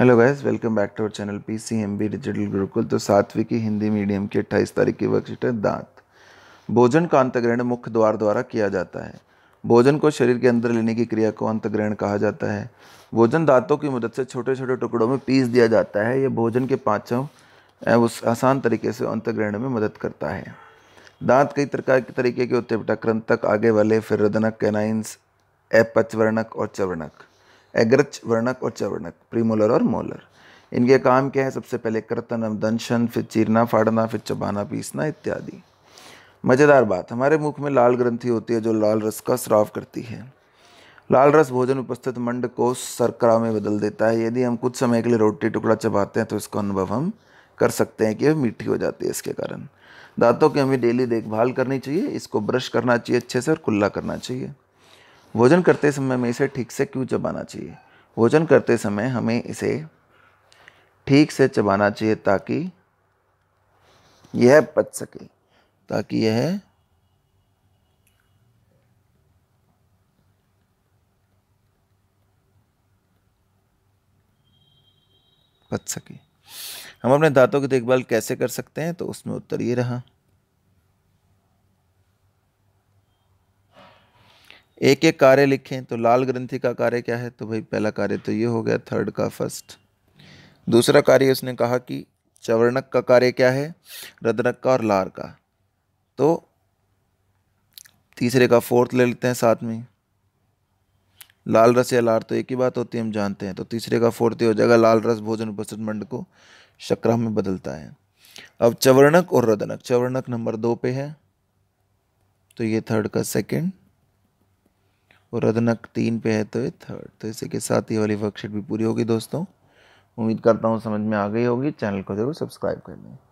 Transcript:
hello guys welcome back to our channel P C M B digital Gurukul तो सातवीं की Hindi medium की अट्ठाईस तारीख की वर्कशीट है दांत भोजन का अंतग्रहण मुख्य द्वार द्वारा किया जाता है भोजन को शरीर के अंदर लेने की क्रिया को अंतग्रहण कहा जाता है भोजन दांतों की मदद से छोटे छोटे टुकड़ों में पीस दिया जाता है यह भोजन के पाँचों उस आसान तरीके से अंतग्रहण में मदद करता है दांत कई प्रकार के तरीके के होते हैं क्रंतक आगे वाले फिर रदनक कैनाइंस एपचवर्णक और चवर्णक एग्रच वर्णक और चवर्णक प्रीमोलर और मोलर इनके काम क्या है सबसे पहले कर्तन दंशन फिर चीरना फाड़ना फिर चबाना पीसना इत्यादि मज़ेदार बात हमारे मुख में लाल ग्रंथि होती है जो लाल रस का स्राव करती है लाल रस भोजन उपस्थित मंड को सरकरा में बदल देता है यदि हम कुछ समय के लिए रोटी टुकड़ा चबाते हैं तो इसका अनुभव हम कर सकते हैं कि वह मीठी हो जाती है इसके कारण दांतों की हमें डेली देखभाल करनी चाहिए इसको ब्रश करना चाहिए अच्छे से और कुल्ला करना चाहिए भोजन करते समय हमें इसे ठीक से क्यों चबाना चाहिए भोजन करते समय हमें इसे ठीक से चबाना चाहिए ताकि यह पच सके ताकि यह पच सके हम अपने दांतों की देखभाल कैसे कर सकते हैं तो उसमें उत्तर ये रहा एक एक कार्य लिखें तो लाल ग्रंथि का कार्य क्या है तो भाई पहला कार्य तो ये हो गया थर्ड का फर्स्ट दूसरा कार्य उसने कहा कि चवर्णक का कार्य क्या है रदनक का और लार का तो तीसरे का फोर्थ ले लेते हैं साथ में लाल रस या लार तो एक ही बात होती है हम जानते हैं तो तीसरे का फोर्थ हो जाएगा लाल रस भोजन उपस्थित मंड को शक्रा में बदलता है अब चवर्णक और रदनक चवर्णक नंबर दो पे है तो ये थर्ड का सेकंड और अदनक तीन पे है तो ये थर्ड तो इसी के साथ ये वाली वर्कशीट भी पूरी होगी दोस्तों उम्मीद करता हूँ समझ में आ गई होगी चैनल को ज़रूर सब्सक्राइब कर लें